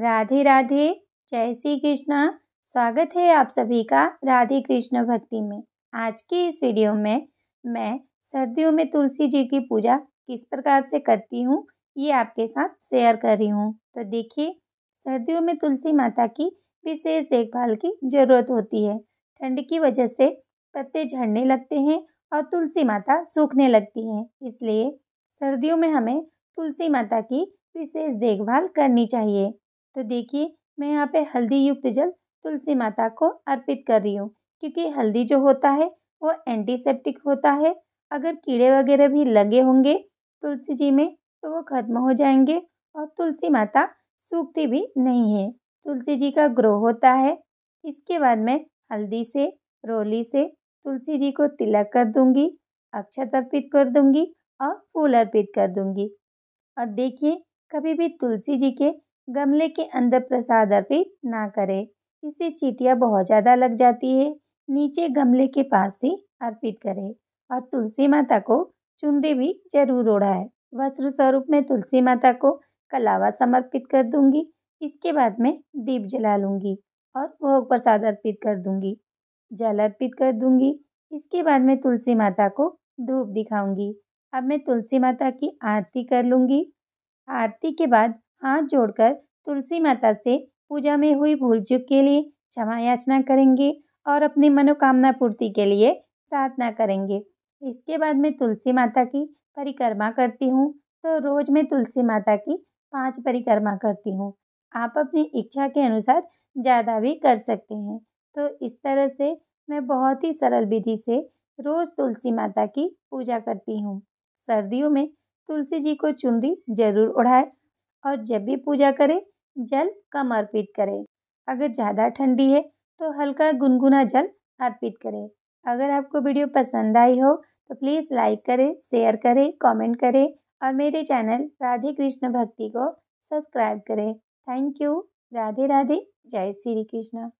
राधे राधे जय श्री कृष्णा स्वागत है आप सभी का राधे कृष्ण भक्ति में आज की इस वीडियो में मैं सर्दियों में तुलसी जी की पूजा किस प्रकार से करती हूँ ये आपके साथ शेयर कर रही हूँ तो देखिए सर्दियों में तुलसी माता की विशेष देखभाल की जरूरत होती है ठंड की वजह से पत्ते झड़ने लगते हैं और तुलसी माता सूखने लगती हैं इसलिए सर्दियों में हमें तुलसी माता की विशेष देखभाल करनी चाहिए तो देखिए मैं यहाँ पे हल्दी युक्त जल तुलसी माता को अर्पित कर रही हूँ क्योंकि हल्दी जो होता है वो एंटीसेप्टिक होता है अगर कीड़े वगैरह भी लगे होंगे तुलसी जी में तो वो खत्म हो जाएंगे और तुलसी माता सूखती भी नहीं है तुलसी जी का ग्रो होता है इसके बाद मैं हल्दी से रोली से तुलसी जी को तिलक कर दूंगी अक्षत अर्पित कर दूंगी और फूल अर्पित कर दूंगी और देखिए कभी भी तुलसी जी के गमले के अंदर प्रसाद अर्पित ना करें इससे चीटियाँ बहुत ज़्यादा लग जाती है नीचे गमले के पास ही अर्पित करें और तुलसी माता को चुनरी भी जरूर ओढ़ाए वस्त्र स्वरूप में तुलसी माता को कलावा समर्पित कर दूंगी इसके बाद में दीप जला लूँगी और भोग प्रसाद अर्पित कर दूंगी जल अर्पित कर दूंगी इसके बाद में तुलसी माता को धूप दिखाऊंगी अब मैं तुलसी माता की आरती कर लूँगी आरती के बाद हाथ जोड़कर तुलसी माता से पूजा में हुई भूल चूक के लिए क्षमा याचना करेंगे और अपनी मनोकामना पूर्ति के लिए प्रार्थना करेंगे इसके बाद मैं तुलसी माता की परिक्रमा करती हूँ तो रोज़ मैं तुलसी माता की पांच परिक्रमा करती हूँ आप अपनी इच्छा के अनुसार ज़्यादा भी कर सकते हैं तो इस तरह से मैं बहुत ही सरल विधि से रोज़ तुलसी माता की पूजा करती हूँ सर्दियों में तुलसी जी को चुनरी जरूर उड़ाए और जब भी पूजा करें जल कम अर्पित करें अगर ज़्यादा ठंडी है तो हल्का गुनगुना जल अर्पित करें अगर आपको वीडियो पसंद आई हो तो प्लीज़ लाइक करें शेयर करें कमेंट करें और मेरे चैनल राधे कृष्ण भक्ति को सब्सक्राइब करें थैंक यू राधे राधे जय श्री कृष्णा